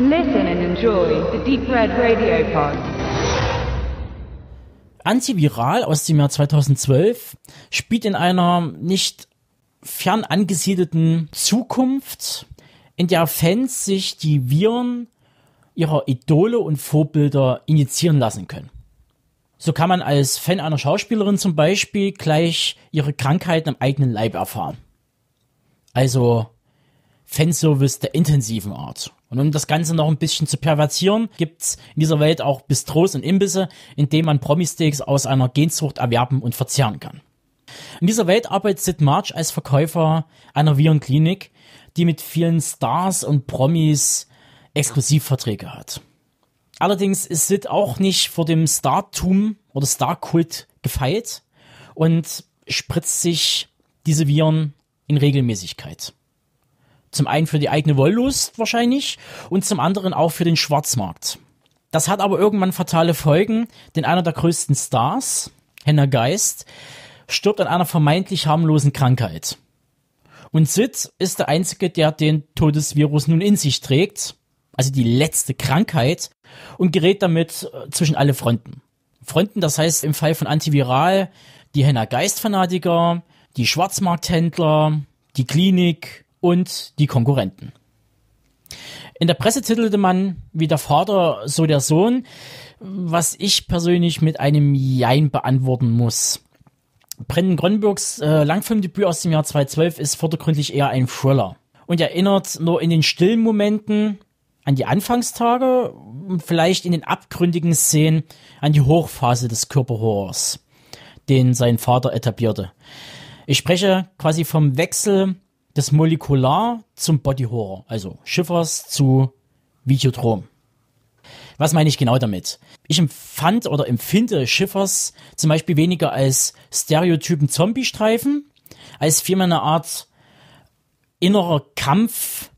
Listen and enjoy the Deep Red Radio Pod. Antiviral aus dem Jahr 2012 spielt in einer nicht fern angesiedelten Zukunft, in der Fans sich die Viren ihrer Idole und Vorbilder injizieren lassen können. So kann man als Fan einer Schauspielerin zum Beispiel gleich ihre Krankheiten am eigenen Leib erfahren. Also Fanservice der intensiven Art. Und um das Ganze noch ein bisschen zu pervertieren, gibt's in dieser Welt auch Bistros und Imbisse, in denen man Promi-Steaks aus einer Genzucht erwerben und verzehren kann. In dieser Welt arbeitet Sid March als Verkäufer einer Virenklinik, die mit vielen Stars und Promis Exklusivverträge hat. Allerdings ist Sid auch nicht vor dem Startum oder Starkult gefeilt und spritzt sich diese Viren in Regelmäßigkeit. Zum einen für die eigene Wollust wahrscheinlich und zum anderen auch für den Schwarzmarkt. Das hat aber irgendwann fatale Folgen, denn einer der größten Stars, Henna Geist, stirbt an einer vermeintlich harmlosen Krankheit. Und Sid ist der Einzige, der den Todesvirus nun in sich trägt, also die letzte Krankheit, und gerät damit äh, zwischen alle Fronten. Fronten, das heißt im Fall von Antiviral die Henna Geist-Fanatiker, die Schwarzmarkthändler, die Klinik, und die Konkurrenten. In der Presse titelte man wie der Vater, so der Sohn, was ich persönlich mit einem Jein beantworten muss. Brendan Gronbergs äh, Langfilmdebüt aus dem Jahr 2012 ist vordergründlich eher ein Thriller und erinnert nur in den stillen Momenten an die Anfangstage und vielleicht in den abgründigen Szenen an die Hochphase des Körperhorrors, den sein Vater etablierte. Ich spreche quasi vom Wechsel das Molekular zum Body Horror, also Schiffers zu Videodrom. Was meine ich genau damit? Ich empfand oder empfinde Schiffers zum Beispiel weniger als stereotypen Zombie-Streifen, als vielmehr eine Art innerer Kampf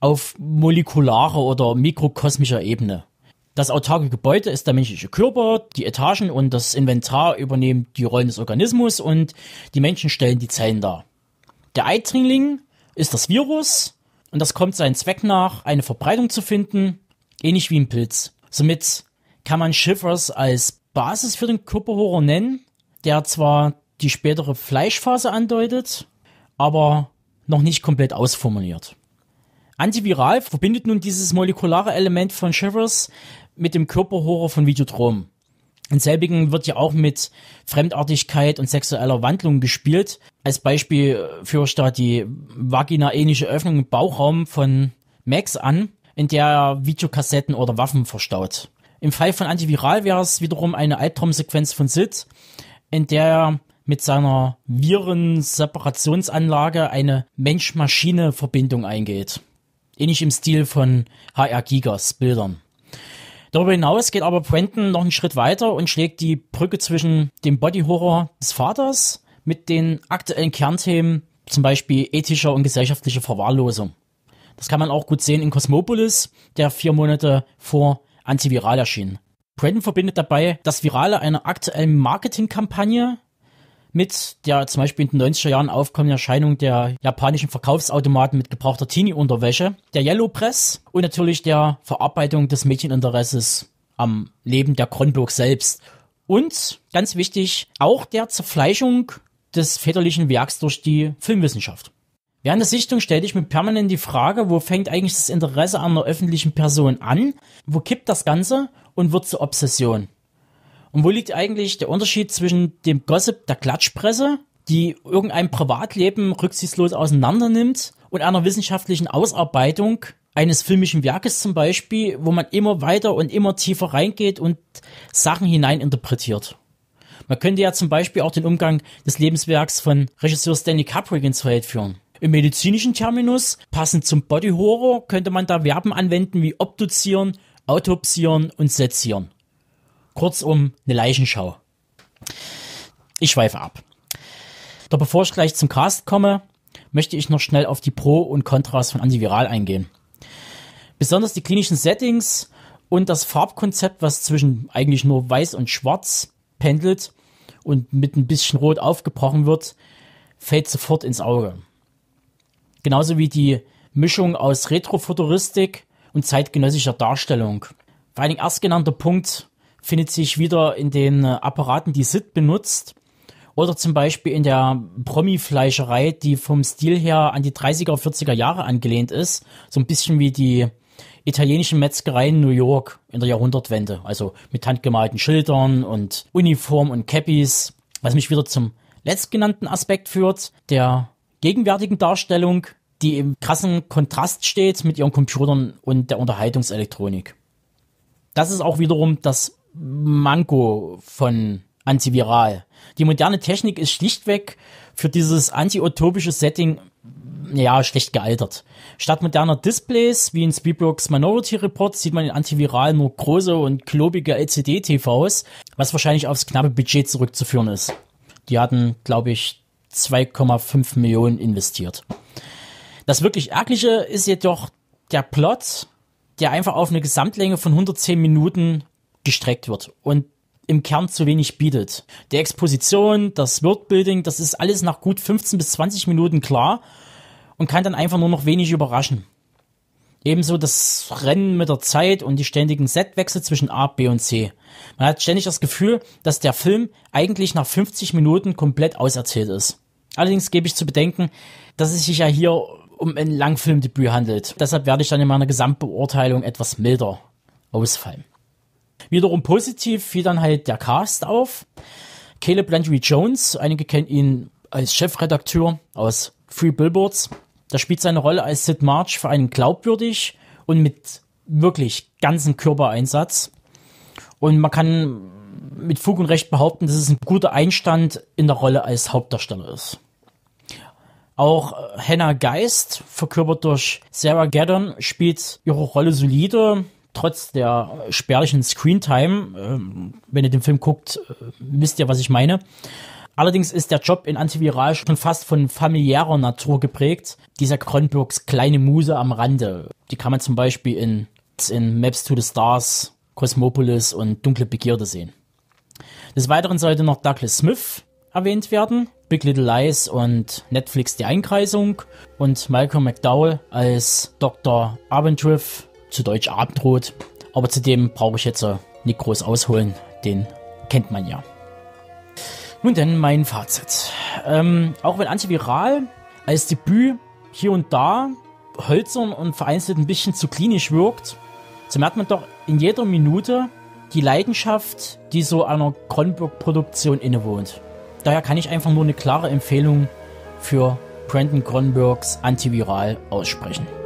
auf molekularer oder mikrokosmischer Ebene. Das autarke Gebäude ist der menschliche Körper, die Etagen und das Inventar übernehmen die Rollen des Organismus und die Menschen stellen die Zellen dar. Der Eidringling ist das Virus und das kommt seinen Zweck nach, eine Verbreitung zu finden, ähnlich wie ein Pilz. Somit kann man Schiffers als Basis für den Körperhorror nennen, der zwar die spätere Fleischphase andeutet, aber noch nicht komplett ausformuliert. Antiviral verbindet nun dieses molekulare Element von Shivers mit dem Körperhorror von Videodrom. In selbigen wird ja auch mit Fremdartigkeit und sexueller Wandlung gespielt, als Beispiel führe ich da die vaginaähnliche Öffnung im Bauchraum von Max an, in der er Videokassetten oder Waffen verstaut. Im Fall von Antiviral wäre es wiederum eine Albtraumsequenz von Sid, in der er mit seiner Viren-Separationsanlage eine Mensch-Maschine-Verbindung eingeht. Ähnlich im Stil von HR Gigas Bildern. Darüber hinaus geht aber Brenton noch einen Schritt weiter und schlägt die Brücke zwischen dem Body-Horror des Vaters mit den aktuellen Kernthemen, zum Beispiel ethischer und gesellschaftlicher Verwahrlosung. Das kann man auch gut sehen in Cosmopolis, der vier Monate vor Antiviral erschien. Brandon verbindet dabei das Virale einer aktuellen Marketingkampagne mit der zum Beispiel in den 90er Jahren aufkommenden Erscheinung der japanischen Verkaufsautomaten mit gebrauchter Teenie-Unterwäsche, der Yellow Press und natürlich der Verarbeitung des Mädcheninteresses am Leben der Kronburg selbst. Und ganz wichtig, auch der Zerfleischung des väterlichen Werks durch die Filmwissenschaft. Während der Sichtung stellte ich mir permanent die Frage, wo fängt eigentlich das Interesse an einer öffentlichen Person an, wo kippt das Ganze und wird zur Obsession. Und wo liegt eigentlich der Unterschied zwischen dem Gossip der Klatschpresse, die irgendein Privatleben rücksichtslos auseinandernimmt, und einer wissenschaftlichen Ausarbeitung eines filmischen Werkes zum Beispiel, wo man immer weiter und immer tiefer reingeht und Sachen hineininterpretiert. Man könnte ja zum Beispiel auch den Umgang des Lebenswerks von Regisseur Stanley Kubrick ins Feld führen. Im medizinischen Terminus, passend zum Body Horror, könnte man da Verben anwenden wie obduzieren, autopsieren und sezieren. Kurzum, eine Leichenschau. Ich schweife ab. Doch bevor ich gleich zum Cast komme, möchte ich noch schnell auf die Pro und Kontras von Antiviral eingehen. Besonders die klinischen Settings und das Farbkonzept, was zwischen eigentlich nur weiß und schwarz pendelt und mit ein bisschen Rot aufgebrochen wird, fällt sofort ins Auge. Genauso wie die Mischung aus Retrofuturistik und zeitgenössischer Darstellung. Vor allen Dingen erstgenannter Punkt findet sich wieder in den äh, Apparaten, die Sid benutzt. Oder zum Beispiel in der Promi-Fleischerei, die vom Stil her an die 30er, 40er Jahre angelehnt ist. So ein bisschen wie die italienischen Metzgerei in New York in der Jahrhundertwende. Also mit handgemalten Schildern und Uniform und Cappies. Was mich wieder zum letztgenannten Aspekt führt, der gegenwärtigen Darstellung, die im krassen Kontrast steht mit ihren Computern und der Unterhaltungselektronik. Das ist auch wiederum das Manko von Antiviral. Die moderne Technik ist schlichtweg für dieses anti antiutopische Setting ja, schlecht gealtert. Statt moderner Displays, wie in Spielblocks Minority Report, sieht man in Antiviral nur große und klobige LCD-TVs, was wahrscheinlich aufs knappe Budget zurückzuführen ist. Die hatten, glaube ich, 2,5 Millionen investiert. Das wirklich Ärgerliche ist jedoch der Plot, der einfach auf eine Gesamtlänge von 110 Minuten gestreckt wird und im Kern zu wenig bietet. Die Exposition, das Worldbuilding, das ist alles nach gut 15 bis 20 Minuten klar und kann dann einfach nur noch wenig überraschen. Ebenso das Rennen mit der Zeit und die ständigen Setwechsel zwischen A, B und C. Man hat ständig das Gefühl, dass der Film eigentlich nach 50 Minuten komplett auserzählt ist. Allerdings gebe ich zu bedenken, dass es sich ja hier um ein Langfilmdebüt handelt. Deshalb werde ich dann in meiner Gesamtbeurteilung etwas milder ausfallen. Wiederum positiv fiel dann halt der Cast auf. Caleb Landry Jones, einige kennen ihn als Chefredakteur aus Free Billboards, da spielt seine Rolle als Sid March für einen glaubwürdig und mit wirklich ganzen Körpereinsatz. Und man kann mit Fug und Recht behaupten, dass es ein guter Einstand in der Rolle als Hauptdarsteller ist. Auch äh, Hannah Geist, verkörpert durch Sarah Gaddon, spielt ihre Rolle solide, trotz der spärlichen Screentime. Ähm, wenn ihr den Film guckt, äh, wisst ihr, was ich meine. Allerdings ist der Job in Antiviral schon fast von familiärer Natur geprägt. Dieser Kronbergs kleine Muse am Rande, die kann man zum Beispiel in, in Maps to the Stars, Cosmopolis und Dunkle Begierde sehen. Des Weiteren sollte noch Douglas Smith erwähnt werden, Big Little Lies und Netflix Die Einkreisung und Malcolm McDowell als Dr. Abendriff, zu Deutsch Abendrot. Aber zudem brauche ich jetzt nicht groß ausholen, den kennt man ja. Nun denn mein Fazit. Ähm, auch wenn Antiviral als Debüt hier und da hölzern und vereinzelt ein bisschen zu klinisch wirkt, so merkt man doch in jeder Minute die Leidenschaft, die so einer Kronberg-Produktion innewohnt. Daher kann ich einfach nur eine klare Empfehlung für Brandon Kronbergs Antiviral aussprechen.